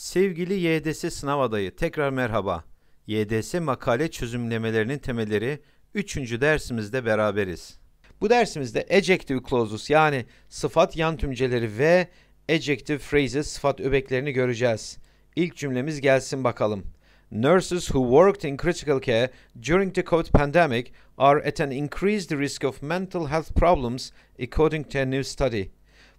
Sevgili YDS sınav adayı tekrar merhaba. YDS makale çözümlemelerinin temelleri 3. dersimizde beraberiz. Bu dersimizde adjective clauses yani sıfat yan tümceleri ve adjective phrases sıfat öbeklerini göreceğiz. İlk cümlemiz gelsin bakalım. Nurses who worked in critical care during the COVID pandemic are at an increased risk of mental health problems according to a new study.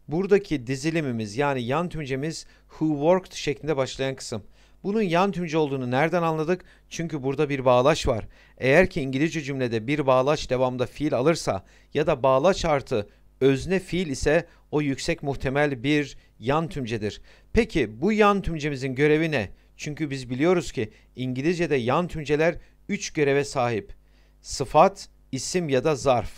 Buradaki dizilimimiz yani yan tümcemiz who worked şeklinde başlayan kısım. Bunun yan tümce olduğunu nereden anladık? Çünkü burada bir bağlaç var. Eğer ki İngilizce cümlede bir bağlaç devamda fiil alırsa ya da bağlaç artı özne fiil ise o yüksek muhtemel bir yan tümcedir. Peki bu yan tümcemizin görevi ne? Çünkü biz biliyoruz ki İngilizce'de yan tümceler 3 göreve sahip. Sıfat, isim ya da zarf.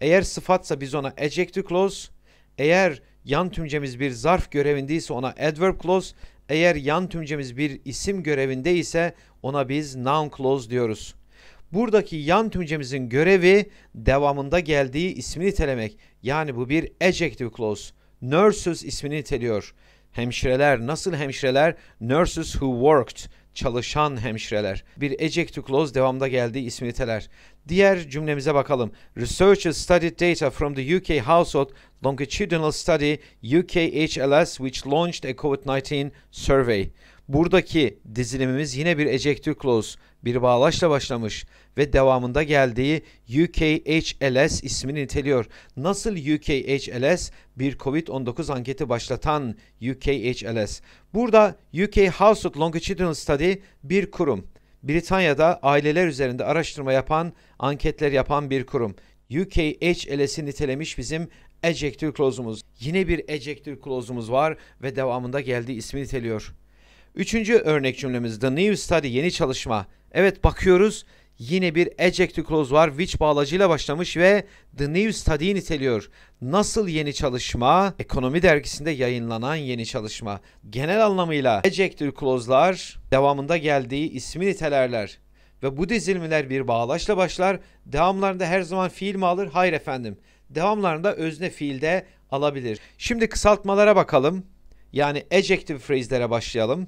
Eğer sıfatsa biz ona adjective clause, eğer yan tümcemiz bir zarf görevindeyse ona adverb clause, eğer yan tümcemiz bir isim görevinde ise ona biz noun clause diyoruz. Buradaki yan tümcemizin görevi devamında geldiği ismini nitelemek. Yani bu bir adjective clause. Nurses ismini niteliyor hemşireler nasıl hemşireler? Nurses who worked çalışan hemşireler. Bir eject clause devamda geldi ismi Diğer cümlemize bakalım. Researchers studied data from the UK Household Longitudinal Study UK HLS which launched a COVID-19 survey. Buradaki dizilimimiz yine bir ejective clause bir bağlaçla başlamış ve devamında geldiği UKHLS ismini niteliyor. Nasıl UKHLS? Bir COVID-19 anketi başlatan UKHLS. Burada UK Household Longitudinal Study bir kurum. Britanya'da aileler üzerinde araştırma yapan, anketler yapan bir kurum. UKHLS'i nitelemiş bizim ejector clause'umuz. Yine bir ejector clause'umuz var ve devamında geldiği ismi niteliyor. Üçüncü örnek cümlemiz The New Study yeni çalışma Evet bakıyoruz yine bir eject clause var. Which bağlacıyla başlamış ve The New Study niteliyor. Nasıl yeni çalışma? Ekonomi dergisinde yayınlanan yeni çalışma. Genel anlamıyla eject clause'lar devamında geldiği ismi nitelerler. Ve bu dizilmeler bir bağlaçla başlar. Devamlarında her zaman fiil mi alır? Hayır efendim. Devamlarında özne fiilde alabilir. Şimdi kısaltmalara bakalım. Yani ejective phrase'lere başlayalım.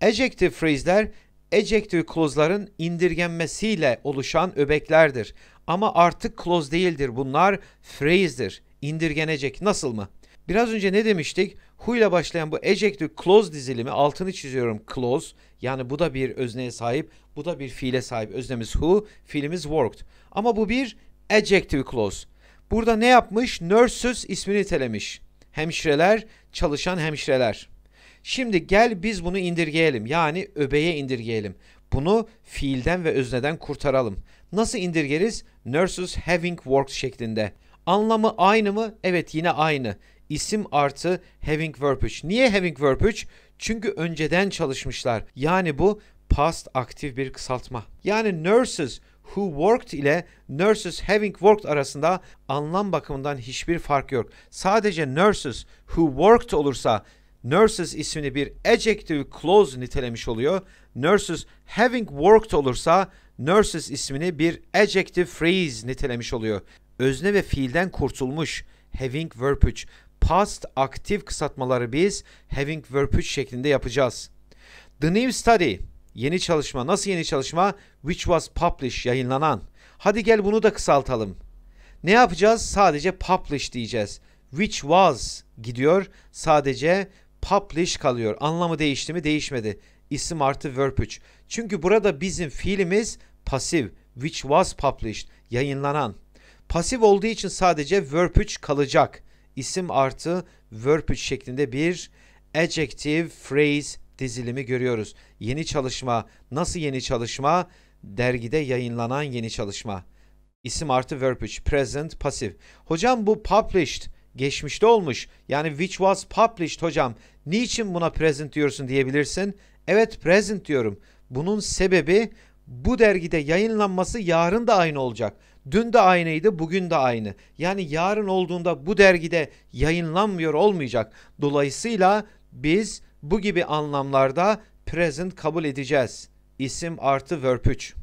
ejective phrase'ler Ejective clause'ların indirgenmesiyle oluşan öbeklerdir. Ama artık clause değildir bunlar phrase'dir. İndirgenecek nasıl mı? Biraz önce ne demiştik? Who ile başlayan bu ejective clause dizilimi altını çiziyorum clause. Yani bu da bir özneye sahip, bu da bir fiile sahip. Öznemiz who, fiilimiz worked. Ama bu bir ejective clause. Burada ne yapmış? Nurses ismini nitelemiş. Hemşireler, çalışan hemşireler. Şimdi gel biz bunu indirgeyelim. Yani öbeğe indirgeyelim. Bunu fiilden ve özneden kurtaralım. Nasıl indirgeriz? Nurses having worked şeklinde. Anlamı aynı mı? Evet yine aynı. İsim artı having verb 3. Niye having verb 3? Çünkü önceden çalışmışlar. Yani bu past aktif bir kısaltma. Yani nurses who worked ile nurses having worked arasında anlam bakımından hiçbir fark yok. Sadece nurses who worked olursa nurses ismini bir adjective clause nitelemiş oluyor. Nurses having worked olursa nurses ismini bir adjective phrase nitelemiş oluyor. Özne ve fiilden kurtulmuş having verbüç Past aktif kısaltmaları biz having verbüç şeklinde yapacağız. The new study yeni çalışma. Nasıl yeni çalışma? Which was published yayınlanan. Hadi gel bunu da kısaltalım. Ne yapacağız? Sadece publish diyeceğiz. Which was gidiyor. Sadece publish kalıyor. Anlamı değişti mi? Değişmedi. İsim artı verb 3. Çünkü burada bizim fiilimiz pasif. Which was published. Yayınlanan. Pasif olduğu için sadece verb 3 kalacak. İsim artı verb 3 şeklinde bir adjective phrase dizilimi görüyoruz. Yeni çalışma. Nasıl yeni çalışma? Dergide yayınlanan yeni çalışma. İsim artı verb 3. Present pasif. Hocam bu published geçmişte olmuş. Yani which was published hocam Niçin buna present diyorsun diyebilirsin. Evet present diyorum. Bunun sebebi bu dergide yayınlanması yarın da aynı olacak. Dün de aynıydı, bugün de aynı. Yani yarın olduğunda bu dergide yayınlanmıyor olmayacak. Dolayısıyla biz bu gibi anlamlarda present kabul edeceğiz. İsim artı verb 3.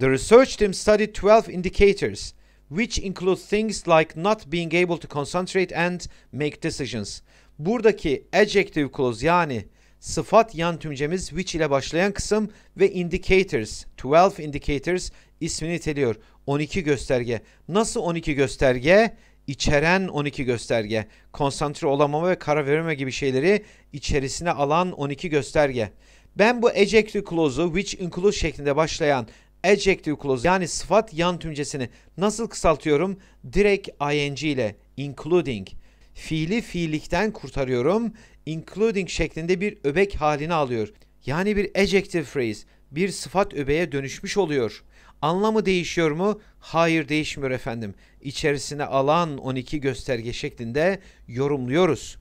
The research team studied 12 indicators which include things like not being able to concentrate and make decisions. Buradaki adjective clause yani sıfat yan tümcemiz which ile başlayan kısım ve indicators, 12 indicators ismini teliyor 12 gösterge. Nasıl 12 gösterge? İçeren 12 gösterge. Konsantre olamama ve karar verme gibi şeyleri içerisine alan 12 gösterge. Ben bu adjective clause'u which includes şeklinde başlayan adjective clause yani sıfat yan tümcesini nasıl kısaltıyorum? Direkt ing ile including fiili fiillikten kurtarıyorum. Including şeklinde bir öbek halini alıyor. Yani bir adjective phrase, bir sıfat öbeğe dönüşmüş oluyor. Anlamı değişiyor mu? Hayır değişmiyor efendim. İçerisine alan 12 gösterge şeklinde yorumluyoruz.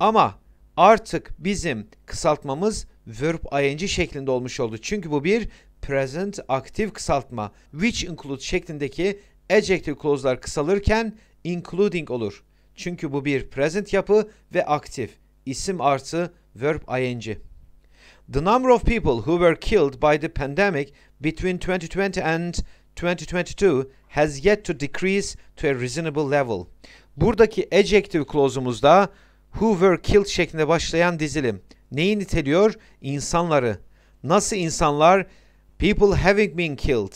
Ama artık bizim kısaltmamız verb ing şeklinde olmuş oldu. Çünkü bu bir present active kısaltma. Which include şeklindeki adjective clause'lar kısalırken including olur. Çünkü bu bir present yapı ve aktif. İsim artı verb ing. The number of people who were killed by the pandemic between 2020 and 2022 has yet to decrease to a reasonable level. Buradaki adjective clause'umuzda who were killed şeklinde başlayan dizilim neyi niteliyor? İnsanları. Nasıl insanlar? People having been killed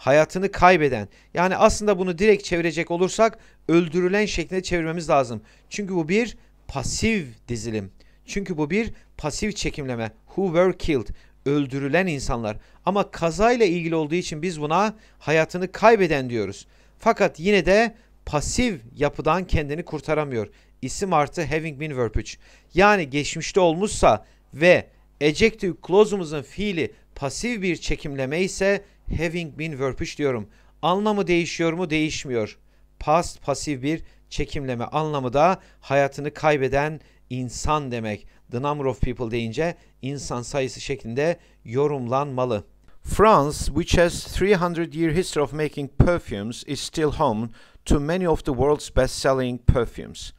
hayatını kaybeden yani aslında bunu direkt çevirecek olursak öldürülen şeklinde çevirmemiz lazım. Çünkü bu bir pasif dizilim. Çünkü bu bir pasif çekimleme. Who were killed? Öldürülen insanlar. Ama kazayla ilgili olduğu için biz buna hayatını kaybeden diyoruz. Fakat yine de pasif yapıdan kendini kurtaramıyor. İsim artı having been verb 3. Yani geçmişte olmuşsa ve ejective clause'umuzun fiili Pasif bir çekimleme ise having been verbiage diyorum. Anlamı değişiyor mu? Değişmiyor. Past pasif bir çekimleme anlamı da hayatını kaybeden insan demek. The number of people deyince insan sayısı şeklinde yorumlanmalı. France, which has 300 year history of making perfumes, is still home to many of the world's best-selling perfumes.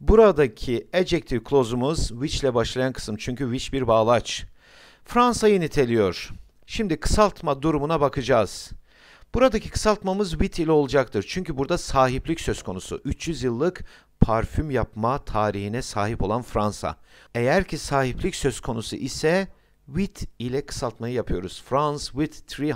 Buradaki adjective clause'umuz which ile başlayan kısım çünkü which bir bağlaç. Fransa'yı niteliyor. Şimdi kısaltma durumuna bakacağız. Buradaki kısaltmamız bit ile olacaktır. Çünkü burada sahiplik söz konusu. 300 yıllık parfüm yapma tarihine sahip olan Fransa. Eğer ki sahiplik söz konusu ise WIT ile kısaltmayı yapıyoruz. France WIT 300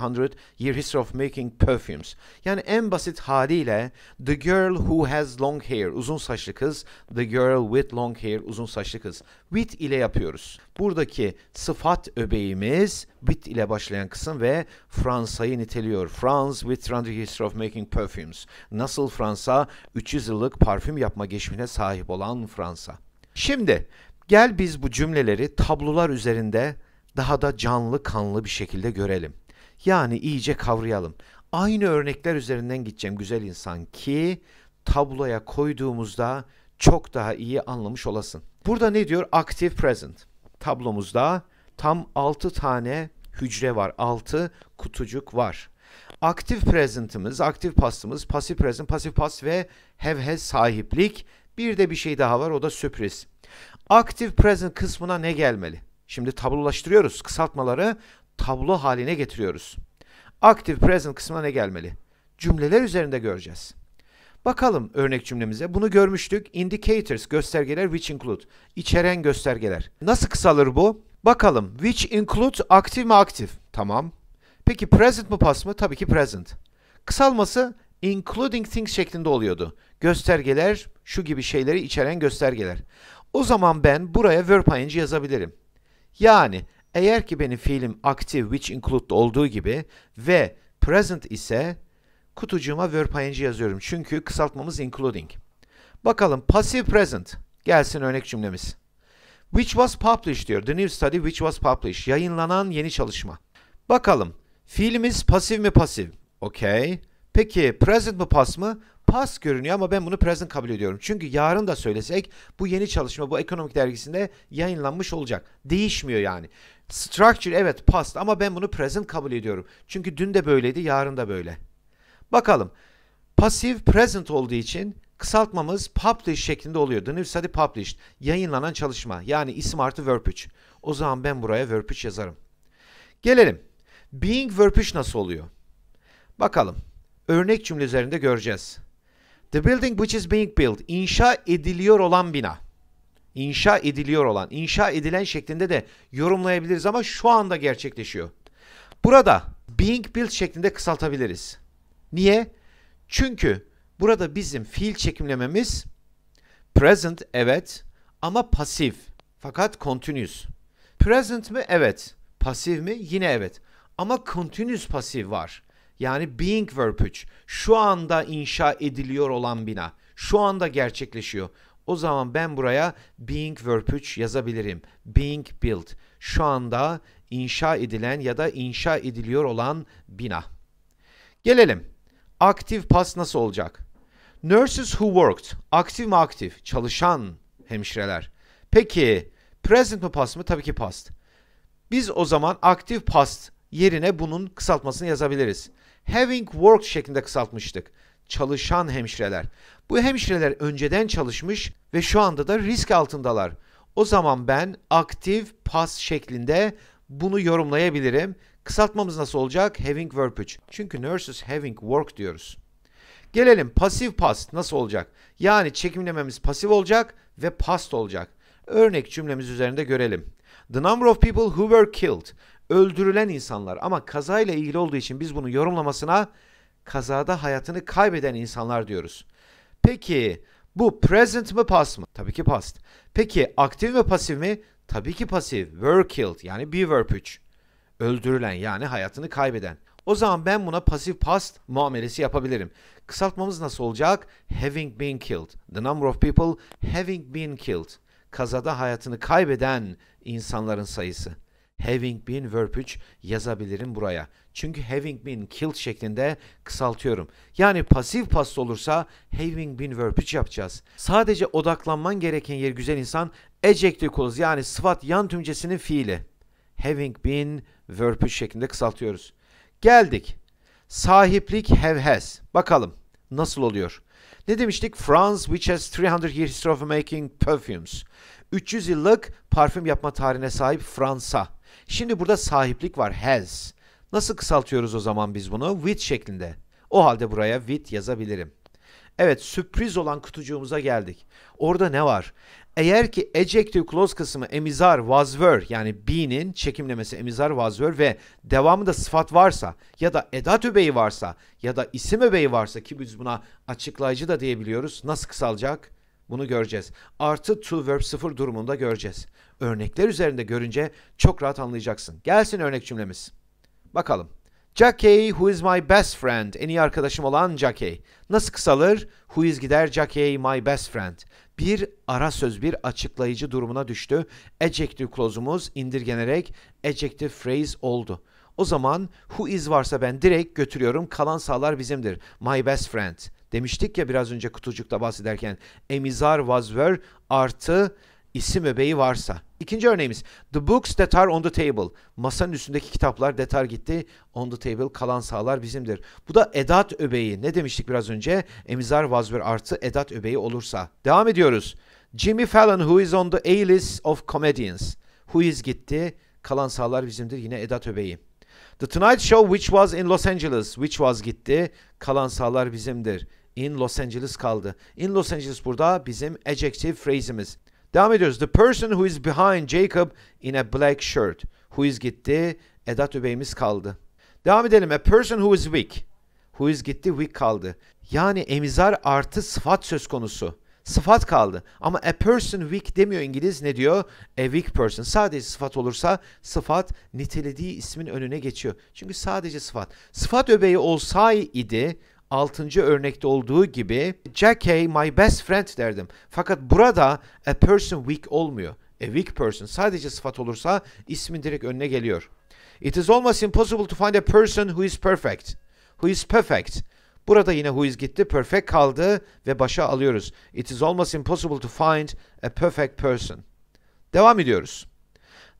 Year History of Making Perfumes. Yani en basit haliyle The Girl Who Has Long Hair, uzun saçlı kız. The Girl With Long Hair, uzun saçlı kız. WIT ile yapıyoruz. Buradaki sıfat öbeğimiz WIT ile başlayan kısım ve Fransa'yı niteliyor. France with 300 History of Making Perfumes. Nasıl Fransa? 300 yıllık parfüm yapma geçmişine sahip olan Fransa. Şimdi gel biz bu cümleleri tablolar üzerinde daha da canlı kanlı bir şekilde görelim. Yani iyice kavrayalım. Aynı örnekler üzerinden gideceğim güzel insan ki tabloya koyduğumuzda çok daha iyi anlamış olasın. Burada ne diyor? Active present. Tablomuzda tam 6 tane hücre var. 6 kutucuk var. Aktif present'ımız, aktif pastımız, pasif present, pasif past ve have has sahiplik. Bir de bir şey daha var o da sürpriz. Aktif present kısmına ne gelmeli? Şimdi tablolaştırıyoruz. Kısaltmaları tablo haline getiriyoruz. Active present kısmına ne gelmeli? Cümleler üzerinde göreceğiz. Bakalım örnek cümlemize. Bunu görmüştük. Indicators göstergeler which include. içeren göstergeler. Nasıl kısalır bu? Bakalım which include aktif mi aktif? Tamam. Peki present mı past mı? Tabii ki present. Kısalması including things şeklinde oluyordu. Göstergeler şu gibi şeyleri içeren göstergeler. O zaman ben buraya verb ing yazabilirim. Yani eğer ki benim fiilim active which include olduğu gibi ve present ise kutucuğuma verb ing yazıyorum. Çünkü kısaltmamız including. Bakalım passive present. Gelsin örnek cümlemiz. Which was published diyor. The new study which was published. Yayınlanan yeni çalışma. Bakalım. Fiilimiz passive mi passive? Okay. Peki present mi pas mı? Pas görünüyor ama ben bunu present kabul ediyorum. Çünkü yarın da söylesek bu yeni çalışma bu ekonomik dergisinde yayınlanmış olacak. Değişmiyor yani. Structure evet past ama ben bunu present kabul ediyorum. Çünkü dün de böyleydi yarın da böyle. Bakalım. Pasif present olduğu için kısaltmamız publish şeklinde oluyor. The New Study Published. Yayınlanan çalışma. Yani isim artı verb 3. O zaman ben buraya verb 3 yazarım. Gelelim. Being verb 3 nasıl oluyor? Bakalım. Örnek cümle üzerinde göreceğiz. The building which is being built. İnşa ediliyor olan bina. İnşa ediliyor olan, inşa edilen şeklinde de yorumlayabiliriz ama şu anda gerçekleşiyor. Burada being built şeklinde kısaltabiliriz. Niye? Çünkü burada bizim fiil çekimlememiz present evet ama pasif fakat continuous. Present mi? Evet. Pasif mi? Yine evet. Ama continuous pasif var. Yani being verb 3. Şu anda inşa ediliyor olan bina. Şu anda gerçekleşiyor. O zaman ben buraya being verb 3 yazabilirim. Being built. Şu anda inşa edilen ya da inşa ediliyor olan bina. Gelelim. Aktif pas nasıl olacak? Nurses who worked. Aktif mi aktif? Çalışan hemşireler. Peki present mi past mı? Tabii ki past. Biz o zaman aktif past yerine bunun kısaltmasını yazabiliriz having worked şeklinde kısaltmıştık. Çalışan hemşireler. Bu hemşireler önceden çalışmış ve şu anda da risk altındalar. O zaman ben aktif pas şeklinde bunu yorumlayabilirim. Kısaltmamız nasıl olacak? Having verb Çünkü nurses having work diyoruz. Gelelim pasif past nasıl olacak? Yani çekimlememiz pasif olacak ve past olacak. Örnek cümlemiz üzerinde görelim. The number of people who were killed öldürülen insanlar ama kazayla ilgili olduğu için biz bunu yorumlamasına kazada hayatını kaybeden insanlar diyoruz. Peki bu present mi past mı? Tabii ki past. Peki aktif mi pasif mi? Tabii ki pasif. Were killed yani be verb 3. Öldürülen yani hayatını kaybeden. O zaman ben buna pasif past muamelesi yapabilirim. Kısaltmamız nasıl olacak? Having been killed. The number of people having been killed. Kazada hayatını kaybeden insanların sayısı having been verb 3 yazabilirim buraya. Çünkü having been killed şeklinde kısaltıyorum. Yani pasif past olursa having been verb 3 yapacağız. Sadece odaklanman gereken yer güzel insan adjective yani sıfat yan tümcesinin fiili. Having been verb 3 şeklinde kısaltıyoruz. Geldik. Sahiplik have has. Bakalım nasıl oluyor? Ne demiştik? France which has 300 years of making perfumes. 300 yıllık parfüm yapma tarihine sahip Fransa. Şimdi burada sahiplik var has. Nasıl kısaltıyoruz o zaman biz bunu? With şeklinde. O halde buraya with yazabilirim. Evet sürpriz olan kutucuğumuza geldik. Orada ne var? Eğer ki adjective clause kısmı emizar was were yani be'nin çekimlemesi emizar was were ve devamında sıfat varsa ya da edat öbeği varsa ya da isim öbeği varsa ki biz buna açıklayıcı da diyebiliyoruz. Nasıl kısalacak? Bunu göreceğiz. Artı to verb 0 durumunda göreceğiz örnekler üzerinde görünce çok rahat anlayacaksın. Gelsin örnek cümlemiz. Bakalım. Jackey, who is my best friend? En iyi arkadaşım olan Jackey. Nasıl kısalır? Who is gider Jackey my best friend. Bir ara söz, bir açıklayıcı durumuna düştü. Adjective clause'umuz indirgenerek adjective phrase oldu. O zaman who is varsa ben direkt götürüyorum. Kalan sağlar bizimdir. My best friend. Demiştik ya biraz önce kutucukta bahsederken. Emizar was were artı isim öbeği varsa. İkinci örneğimiz The Books That Are On The Table. Masanın üstündeki kitaplar that are gitti. On The Table kalan sağlar bizimdir. Bu da edat öbeği. Ne demiştik biraz önce? Emizar vazver artı edat öbeği olursa. Devam ediyoruz. Jimmy Fallon who is on the A-list of comedians. Who is gitti. Kalan sağlar bizimdir. Yine edat öbeği. The Tonight Show which was in Los Angeles. Which was gitti. Kalan sağlar bizimdir. In Los Angeles kaldı. In Los Angeles burada bizim adjective phrase'imiz. Devam ediyoruz. The person who is behind Jacob in a black shirt. Who is gitti. Edat öbeğimiz kaldı. Devam edelim. A person who is weak. Who is gitti weak kaldı. Yani emizar artı sıfat söz konusu. Sıfat kaldı. Ama a person weak demiyor İngiliz. Ne diyor? A weak person. Sadece sıfat olursa sıfat nitelediği ismin önüne geçiyor. Çünkü sadece sıfat. Sıfat öbeği olsaydı 6. örnekte olduğu gibi Jackie my best friend derdim. Fakat burada a person weak olmuyor. A weak person sadece sıfat olursa ismin direkt önüne geliyor. It is almost impossible to find a person who is perfect. Who is perfect. Burada yine who is gitti, perfect kaldı ve başa alıyoruz. It is almost impossible to find a perfect person. Devam ediyoruz.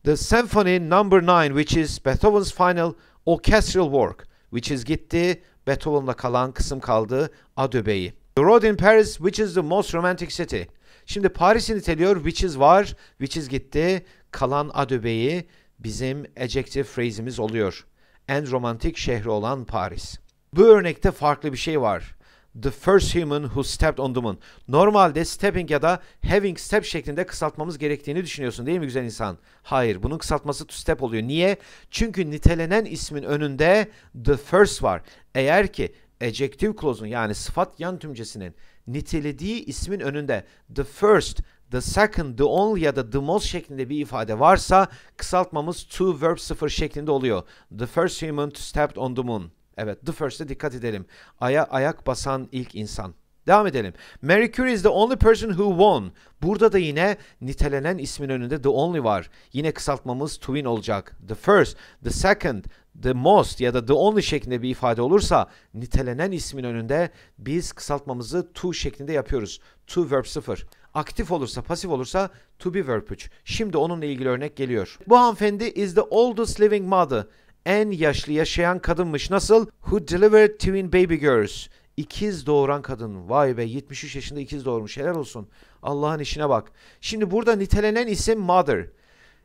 The Symphony Number no. 9 which is Beethoven's final orchestral work which is gitti Beethoven'la kalan kısım kaldı Adöbe'yi. The road in Paris which is the most romantic city. Şimdi Paris'i niteliyor which is var, which is gitti. Kalan Adöbe'yi bizim adjective phrase'imiz oluyor. En romantik şehri olan Paris. Bu örnekte farklı bir şey var the first human who stepped on the moon. Normalde stepping ya da having step şeklinde kısaltmamız gerektiğini düşünüyorsun değil mi güzel insan? Hayır bunun kısaltması to step oluyor. Niye? Çünkü nitelenen ismin önünde the first var. Eğer ki adjective clause'un yani sıfat yan tümcesinin nitelediği ismin önünde the first the second, the only ya da the most şeklinde bir ifade varsa kısaltmamız to verb 0 şeklinde oluyor. The first human to step on the moon. Evet, The First'e dikkat edelim. Aya ayak basan ilk insan. Devam edelim. Mary Curie is the only person who won. Burada da yine nitelenen ismin önünde the only var. Yine kısaltmamız twin olacak. The first, the second, the most ya da the only şeklinde bir ifade olursa nitelenen ismin önünde biz kısaltmamızı to şeklinde yapıyoruz. To verb 0. Aktif olursa, pasif olursa to be verb 3. Şimdi onunla ilgili örnek geliyor. Bu hanımefendi is the oldest living mother en yaşlı yaşayan kadınmış. Nasıl? Who delivered twin baby girls. İkiz doğuran kadın. Vay be 73 yaşında ikiz doğurmuş. Helal olsun. Allah'ın işine bak. Şimdi burada nitelenen isim mother.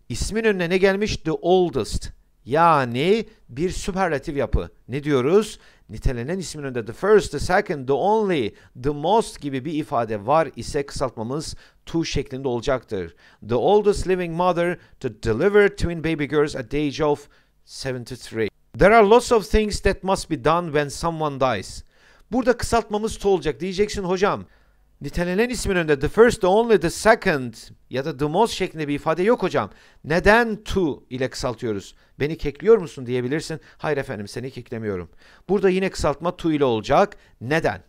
İsmin önüne ne gelmiş? The oldest. Yani bir süperlatif yapı. Ne diyoruz? Nitelenen ismin önünde the first, the second, the only, the most gibi bir ifade var ise kısaltmamız to şeklinde olacaktır. The oldest living mother to deliver twin baby girls at the age of 73. There are lots of things that must be done when someone dies. Burada kısaltmamız to olacak. Diyeceksin hocam nitelenen ismin önünde the first, the only, the second ya da the most şeklinde bir ifade yok hocam. Neden to ile kısaltıyoruz? Beni kekliyor musun diyebilirsin. Hayır efendim seni keklemiyorum. Burada yine kısaltma to ile olacak. Neden?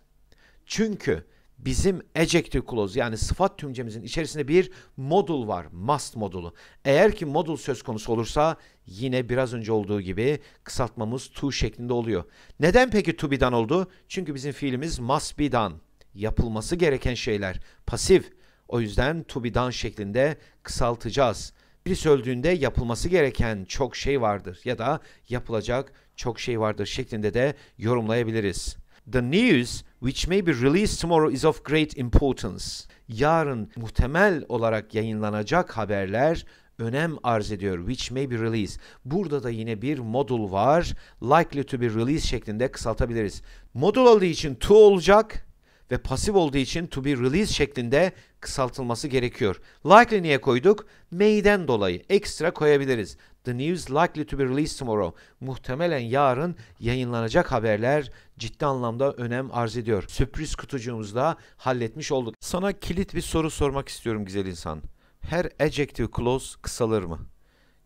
Çünkü bizim adjective clause yani sıfat tümcemizin içerisinde bir modul var. Must modulu. Eğer ki modul söz konusu olursa yine biraz önce olduğu gibi kısaltmamız to şeklinde oluyor. Neden peki to be be'den oldu? Çünkü bizim fiilimiz must be done. Yapılması gereken şeyler. Pasif. O yüzden to be done şeklinde kısaltacağız. Birisi öldüğünde yapılması gereken çok şey vardır ya da yapılacak çok şey vardır şeklinde de yorumlayabiliriz. The news which may be released tomorrow is of great importance. Yarın muhtemel olarak yayınlanacak haberler önem arz ediyor. Which may be released. Burada da yine bir modul var. Likely to be released şeklinde kısaltabiliriz. Modul olduğu için to olacak ve pasif olduğu için to be released şeklinde kısaltılması gerekiyor. Likely niye koyduk? May'den dolayı ekstra koyabiliriz. The news likely to be released tomorrow. Muhtemelen yarın yayınlanacak haberler ciddi anlamda önem arz ediyor. Sürpriz kutucuğumuzda halletmiş olduk. Sana kilit bir soru sormak istiyorum güzel insan. Her adjective clause kısalır mı?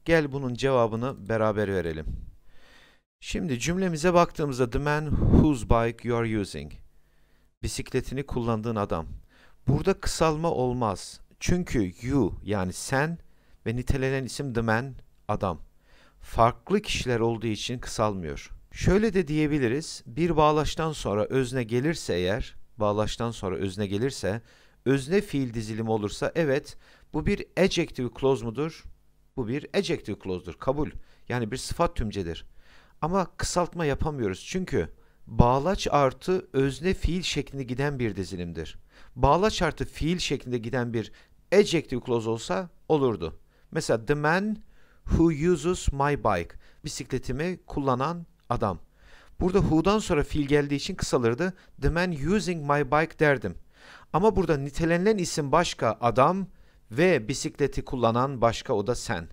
Gel bunun cevabını beraber verelim. Şimdi cümlemize baktığımızda the man whose bike you are using. Bisikletini kullandığın adam. Burada kısalma olmaz. Çünkü you yani sen ve nitelenen isim the man adam. Farklı kişiler olduğu için kısalmıyor. Şöyle de diyebiliriz. Bir bağlaştan sonra özne gelirse eğer, bağlaştan sonra özne gelirse, özne fiil dizilimi olursa evet bu bir adjective clause mudur? Bu bir adjective clause'dur. Kabul. Yani bir sıfat tümcedir. Ama kısaltma yapamıyoruz. Çünkü bağlaç artı özne fiil şeklinde giden bir dizilimdir. Bağlaç artı fiil şeklinde giden bir adjective clause olsa olurdu. Mesela the man Who uses my bike? Bisikletimi kullanan adam. Burada who'dan sonra fiil geldiği için kısalırdı. The man using my bike derdim. Ama burada nitelenilen isim başka adam ve bisikleti kullanan başka o da sen.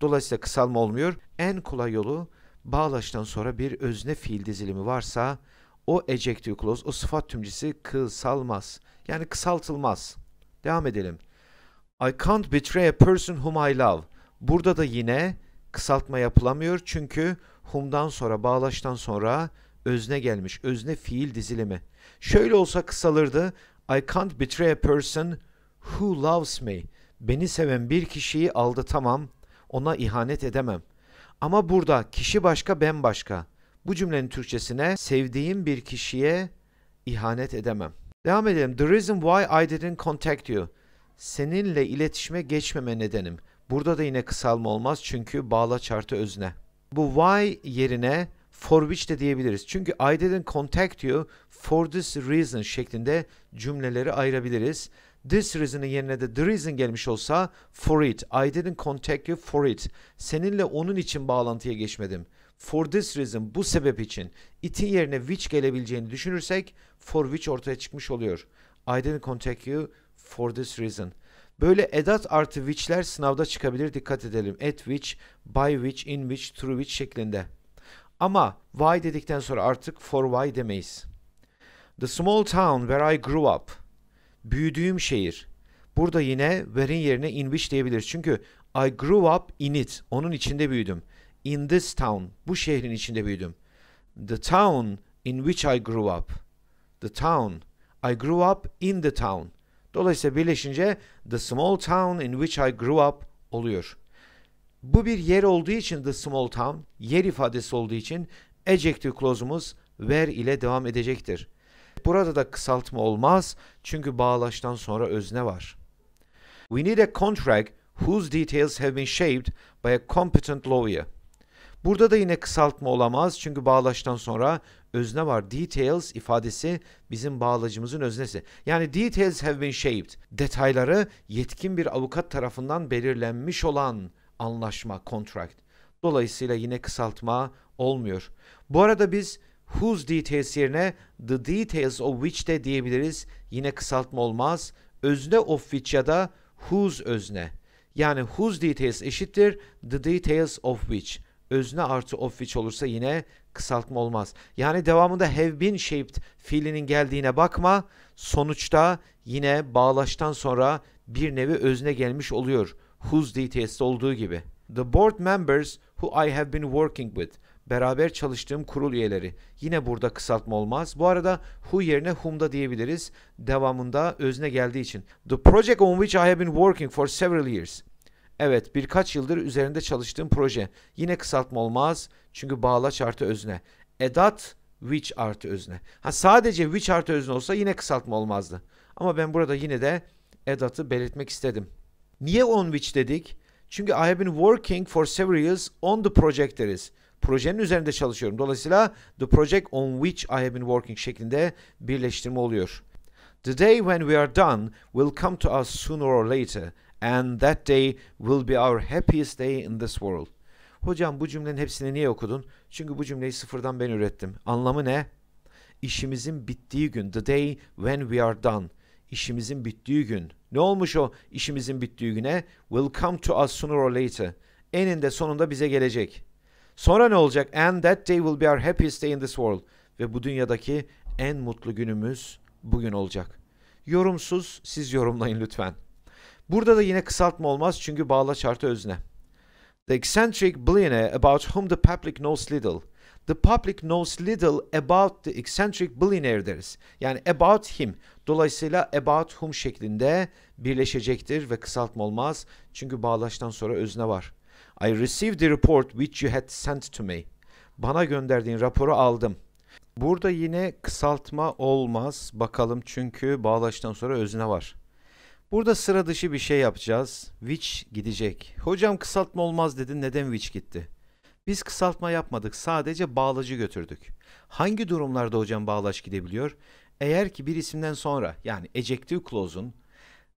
Dolayısıyla kısalma olmuyor. En kolay yolu bağlaştan sonra bir özne fiil dizilimi varsa o ejective clause, o sıfat tümcesi kısalmaz. Yani kısaltılmaz. Devam edelim. I can't betray a person whom I love. Burada da yine kısaltma yapılamıyor çünkü humdan sonra, bağlaştan sonra özne gelmiş. Özne fiil dizilimi. Şöyle olsa kısalırdı. I can't betray a person who loves me. Beni seven bir kişiyi aldatamam, ona ihanet edemem. Ama burada kişi başka, ben başka. Bu cümlenin Türkçesine sevdiğim bir kişiye ihanet edemem. Devam edelim. The reason why I didn't contact you. Seninle iletişime geçmeme nedenim. Burada da yine kısalma olmaz çünkü bağlaç artı özne. Bu why yerine for which de diyebiliriz. Çünkü I didn't contact you for this reason şeklinde cümleleri ayırabiliriz. This reason'ın yerine de the reason gelmiş olsa for it. I didn't contact you for it. Seninle onun için bağlantıya geçmedim. For this reason bu sebep için it'in yerine which gelebileceğini düşünürsek for which ortaya çıkmış oluyor. I didn't contact you for this reason. Böyle edat artı which'ler sınavda çıkabilir dikkat edelim. At which, by which, in which, through which şeklinde. Ama why dedikten sonra artık for why demeyiz. The small town where I grew up. Büyüdüğüm şehir. Burada yine where'in yerine in which diyebilir. Çünkü I grew up in it. Onun içinde büyüdüm. In this town. Bu şehrin içinde büyüdüm. The town in which I grew up. The town. I grew up in the town. Dolayısıyla birleşince The Small Town in Which I Grew Up oluyor. Bu bir yer olduğu için The Small Town, yer ifadesi olduğu için adjective clause'umuz where ile devam edecektir. Burada da kısaltma olmaz çünkü bağlaştan sonra özne var. We need a contract whose details have been shaped by a competent lawyer. Burada da yine kısaltma olamaz çünkü bağlaştan sonra özne var. Details ifadesi bizim bağlacımızın öznesi. Yani details have been shaped. Detayları yetkin bir avukat tarafından belirlenmiş olan anlaşma, contract. Dolayısıyla yine kısaltma olmuyor. Bu arada biz whose details yerine the details of which de diyebiliriz. Yine kısaltma olmaz. Özne of which ya da whose özne. Yani whose details eşittir the details of which özne artı of which olursa yine kısaltma olmaz. Yani devamında have been shaped fiilinin geldiğine bakma. Sonuçta yine bağlaştan sonra bir nevi özne gelmiş oluyor. Whose details olduğu gibi. The board members who I have been working with. Beraber çalıştığım kurul üyeleri. Yine burada kısaltma olmaz. Bu arada who yerine whom da diyebiliriz. Devamında özne geldiği için. The project on which I have been working for several years. Evet birkaç yıldır üzerinde çalıştığım proje. Yine kısaltma olmaz çünkü bağlaç artı özne. Edat which artı özne. Ha sadece which artı özne olsa yine kısaltma olmazdı. Ama ben burada yine de edatı belirtmek istedim. Niye on which dedik? Çünkü I have been working for several years on the project is. Projenin üzerinde çalışıyorum. Dolayısıyla the project on which I have been working şeklinde birleştirme oluyor. The day when we are done will come to us sooner or later and that day will be our happiest day in this world. Hocam bu cümlenin hepsini niye okudun? Çünkü bu cümleyi sıfırdan ben ürettim. Anlamı ne? İşimizin bittiği gün, the day when we are done. İşimizin bittiği gün. Ne olmuş o işimizin bittiği güne? Will come to us sooner or later. Eninde sonunda bize gelecek. Sonra ne olacak? And that day will be our happiest day in this world. Ve bu dünyadaki en mutlu günümüz bugün olacak. Yorumsuz siz yorumlayın lütfen. Burada da yine kısaltma olmaz çünkü bağla şartı özne. The eccentric billionaire about whom the public knows little. The public knows little about the eccentric billionaire deriz. Yani about him. Dolayısıyla about whom şeklinde birleşecektir ve kısaltma olmaz. Çünkü bağlaştan sonra özne var. I received the report which you had sent to me. Bana gönderdiğin raporu aldım. Burada yine kısaltma olmaz. Bakalım çünkü bağlaştan sonra özne var. Burada sıra dışı bir şey yapacağız. Which gidecek. Hocam kısaltma olmaz dedi. Neden which gitti? Biz kısaltma yapmadık. Sadece bağlacı götürdük. Hangi durumlarda hocam bağlaç gidebiliyor? Eğer ki bir isimden sonra yani ejective clause'un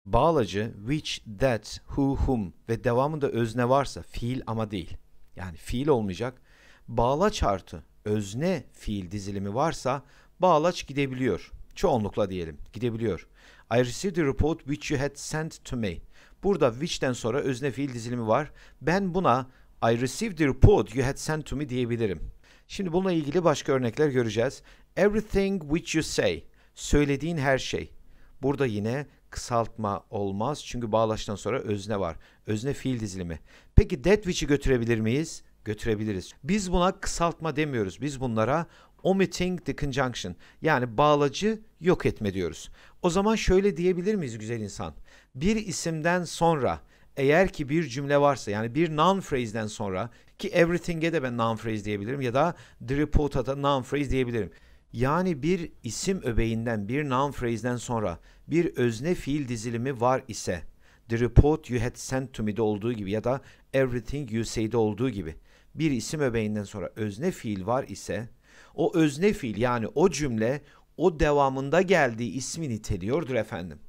bağlacı which, that, who, whom ve devamında özne varsa fiil ama değil. Yani fiil olmayacak. Bağlaç artı özne fiil dizilimi varsa bağlaç gidebiliyor. Çoğunlukla diyelim gidebiliyor. I received the report which you had sent to me. Burada which'ten sonra özne fiil dizilimi var. Ben buna I received the report you had sent to me diyebilirim. Şimdi bununla ilgili başka örnekler göreceğiz. Everything which you say. Söylediğin her şey. Burada yine kısaltma olmaz çünkü bağlaştan sonra özne var. Özne fiil dizilimi. Peki that which'i götürebilir miyiz? Götürebiliriz. Biz buna kısaltma demiyoruz. Biz bunlara omitting the conjunction yani bağlacı yok etme diyoruz. O zaman şöyle diyebilir miyiz güzel insan? Bir isimden sonra eğer ki bir cümle varsa yani bir noun phrase'den sonra ki everything'e de ben noun phrase diyebilirim ya da the report'a da noun phrase diyebilirim. Yani bir isim öbeğinden bir noun phrase'den sonra bir özne fiil dizilimi var ise the report you had sent to me'de olduğu gibi ya da everything you said'de olduğu gibi bir isim öbeğinden sonra özne fiil var ise o özne fiil yani o cümle o devamında geldiği ismi niteliyordur efendim.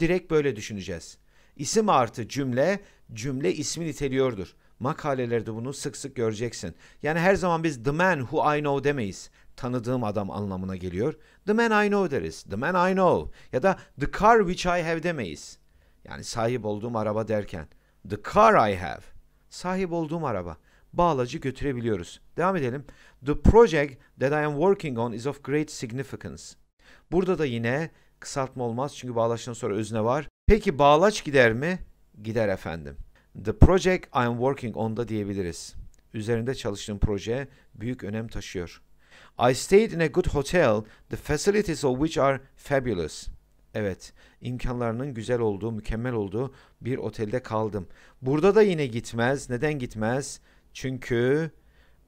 Direkt böyle düşüneceğiz. İsim artı cümle, cümle ismi niteliyordur. Makalelerde bunu sık sık göreceksin. Yani her zaman biz the man who I know demeyiz. Tanıdığım adam anlamına geliyor. The man I know deriz. The man I know. Ya da the car which I have demeyiz. Yani sahip olduğum araba derken. The car I have. Sahip olduğum araba bağlacı götürebiliyoruz. Devam edelim. The project that I am working on is of great significance. Burada da yine kısaltma olmaz çünkü bağlaçtan sonra özne var. Peki bağlaç gider mi? Gider efendim. The project I am working on da diyebiliriz. Üzerinde çalıştığım proje büyük önem taşıyor. I stayed in a good hotel, the facilities of which are fabulous. Evet, imkanlarının güzel olduğu, mükemmel olduğu bir otelde kaldım. Burada da yine gitmez. Neden gitmez? Çünkü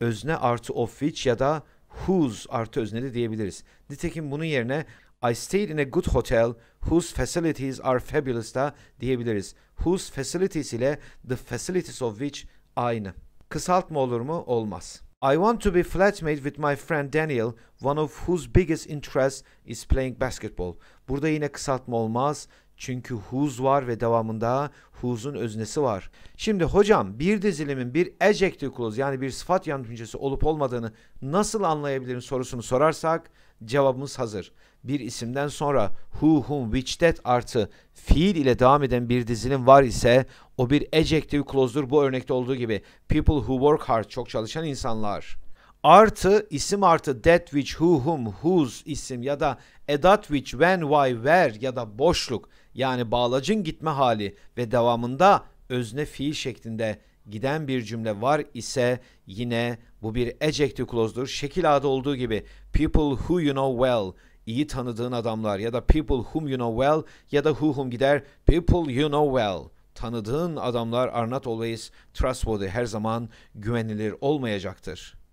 özne artı of which ya da whose artı özne de diyebiliriz. Nitekim bunun yerine I stayed in a good hotel whose facilities are fabulous da diyebiliriz. Whose facilities ile the facilities of which aynı. Kısaltma olur mu? Olmaz. I want to be flatmate with my friend Daniel, one of whose biggest interests is playing basketball. Burada yine kısaltma olmaz. Çünkü huz var ve devamında huzun öznesi var. Şimdi hocam bir dizilimin bir adjective clause yani bir sıfat yardımcısı olup olmadığını nasıl anlayabilirim sorusunu sorarsak cevabımız hazır. Bir isimden sonra who, whom, which, that artı fiil ile devam eden bir dizilim var ise o bir adjective clause'dur bu örnekte olduğu gibi. People who work hard çok çalışan insanlar artı isim artı that which who whom whose isim ya da edat which when why where ya da boşluk yani bağlacın gitme hali ve devamında özne fiil şeklinde giden bir cümle var ise yine bu bir ejective clause'dur. Şekil adı olduğu gibi people who you know well iyi tanıdığın adamlar ya da people whom you know well ya da who whom gider people you know well tanıdığın adamlar are not always trustworthy her zaman güvenilir olmayacaktır.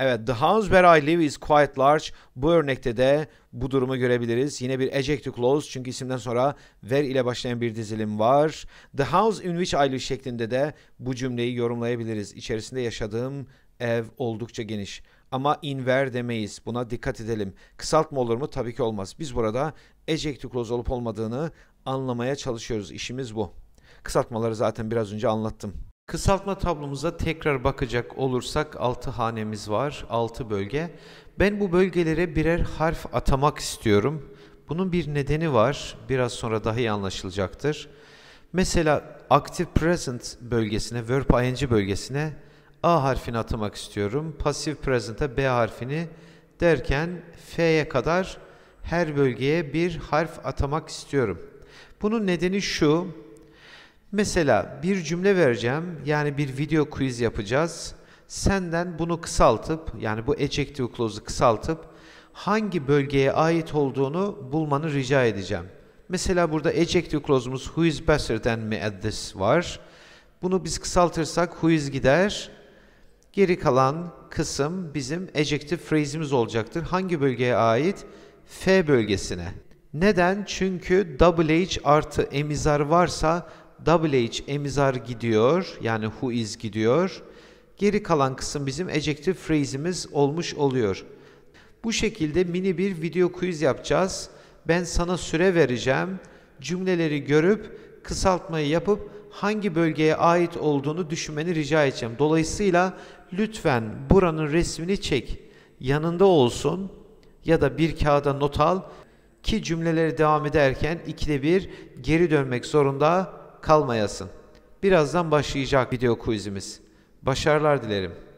Evet The House Where I Live is Quite Large. Bu örnekte de bu durumu görebiliriz. Yine bir ejective clause çünkü isimden sonra where ile başlayan bir dizilim var. The house in which I live şeklinde de bu cümleyi yorumlayabiliriz. İçerisinde yaşadığım ev oldukça geniş. Ama in where demeyiz. Buna dikkat edelim. Kısaltma olur mu? Tabii ki olmaz. Biz burada ejective clause olup olmadığını anlamaya çalışıyoruz. İşimiz bu. Kısaltmaları zaten biraz önce anlattım. Kısaltma tablomuza tekrar bakacak olursak 6 hanemiz var, 6 bölge. Ben bu bölgelere birer harf atamak istiyorum. Bunun bir nedeni var, biraz sonra daha iyi anlaşılacaktır. Mesela Active Present bölgesine, Verb ING bölgesine A harfini atamak istiyorum. Passive Present'e B harfini derken F'ye kadar her bölgeye bir harf atamak istiyorum. Bunun nedeni şu, Mesela bir cümle vereceğim yani bir video quiz yapacağız. Senden bunu kısaltıp yani bu ejective clause'u kısaltıp hangi bölgeye ait olduğunu bulmanı rica edeceğim. Mesela burada ejective clause'umuz who is better than me at this var. Bunu biz kısaltırsak who is gider. Geri kalan kısım bizim ejective phrase'imiz olacaktır. Hangi bölgeye ait? F bölgesine. Neden? Çünkü double H artı emizar varsa WH emizar gidiyor. Yani who is gidiyor. Geri kalan kısım bizim adjective phrase'imiz olmuş oluyor. Bu şekilde mini bir video quiz yapacağız. Ben sana süre vereceğim. Cümleleri görüp kısaltmayı yapıp hangi bölgeye ait olduğunu düşünmeni rica edeceğim. Dolayısıyla lütfen buranın resmini çek. Yanında olsun ya da bir kağıda not al ki cümleleri devam ederken ikide bir geri dönmek zorunda kalmayasın. Birazdan başlayacak video quizimiz. Başarılar dilerim.